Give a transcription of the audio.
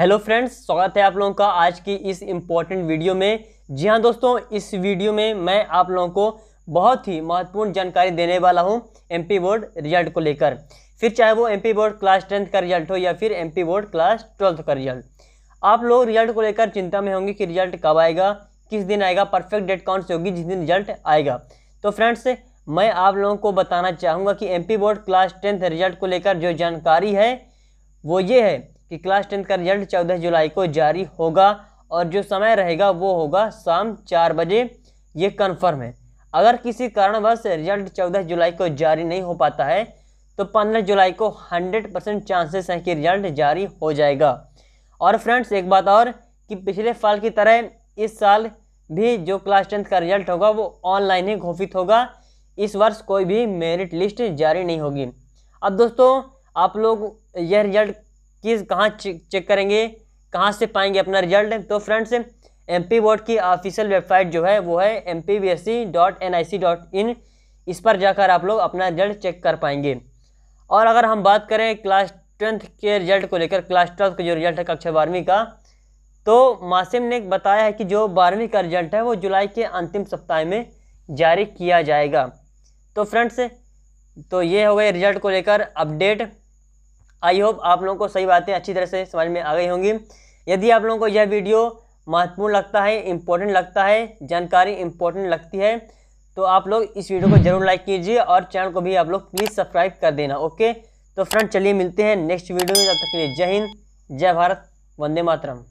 hello friends स्वागत है आप लोगों का आज की इस इम्पॉर्टेंट वीडियो में जी हाँ दोस्तों इस वीडियो में मैं आप लोगों को बहुत ही महत्वपूर्ण जानकारी देने वाला हूँ एमपी बोर्ड रिजल्ट को लेकर फिर चाहे वो एमपी बोर्ड क्लास टेंथ का रिजल्ट हो या फिर एमपी बोर्ड क्लास ट्वेल्थ का रिजल्ट आप लोग रिजल्ट को लेकर चिंता में होंगे कि रिजल्ट कब आएगा किस दिन आएगा परफेक्ट डेट कौन सी होगी जिस दिन रिजल्ट आएगा तो फ्रेंड्स मैं आप लोगों को बताना चाहूँगा कि M board class tenth result को लेकर जो जानकारी है वो ये है कि क्लास टेंथ का रिजल्ट चौदह जुलाई को जारी होगा और जो समय रहेगा वो होगा शाम चार बजे ये कन्फर्म है अगर किसी कारणवश रिजल्ट चौदह जुलाई को जारी नहीं हो पाता है तो पंद्रह जुलाई को हंड्रेड परसेंट चांसेस हैं कि रिजल्ट जारी हो जाएगा और फ्रेंड्स एक बात और कि पिछले साल की तरह इस साल भी जो क्लास टेंथ का रिजल्ट होगा वो ऑनलाइन ही घोषित होगा इस वर्ष कोई भी मेरिट लिस्ट जारी नहीं होगी अब दोस्तों आप लोग यह रिजल्ट किस कहाँ चेक करेंगे कहाँ से पाएंगे अपना रिजल्ट तो फ्रेंड्स एम पी बोर्ड की ऑफिशियल वेबसाइट जो है वो है M P B S C dot N I C dot in इस पर जाकर आप लोग अपना रिजल्ट चेक कर पाएंगे और अगर हम बात करें क्लास टेंथ के रिजल्ट को लेकर क्लास ट्वेल्थ का जो रिजल्ट है कक्षा बारहवीं का तो मासिम ने बताया है कि जो बारहवीं का रिजल्ट है वो जुलाई के अंतिम सप्ताह में जारी किया जाएगा तो फ्रेंड्स तो ये हो गए रिजल्ट को लेकर अपडेट आई होप आप लोगों को सही बातें अच्छी तरह से समझ में आ गई होंगी यदि आप लोगों को यह वीडियो महत्वपूर्ण लगता है इम्पोर्टेंट लगता है जानकारी इम्पोर्टेंट लगती है तो आप लोग इस वीडियो को जरूर लाइक कीजिए और चैनल को भी आप लोग प्लीज़ सब्सक्राइब कर देना ओके तो फ्रेंड चलिए मिलते हैं नेक्स्ट वीडियो में तब तक के लिए जय हिंद जय भारत वंदे मातरम